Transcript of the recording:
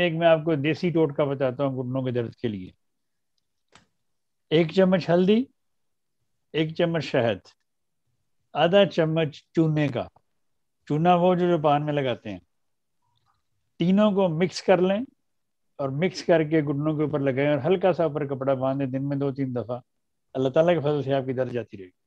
एक मैं आपको देसी टोटका बताता हूँ घुटनों के दर्द के लिए एक चम्मच हल्दी एक चम्मच शहद आधा चम्मच चूने का चूना वो जो जो पान में लगाते हैं तीनों को मिक्स कर लें और मिक्स करके घुटनों के ऊपर लगाएं और हल्का सा ऊपर कपड़ा बांध दिन में दो तीन दफ़ा अल्लाह ताला के फसल से आपकी दर्द जाती रहेगी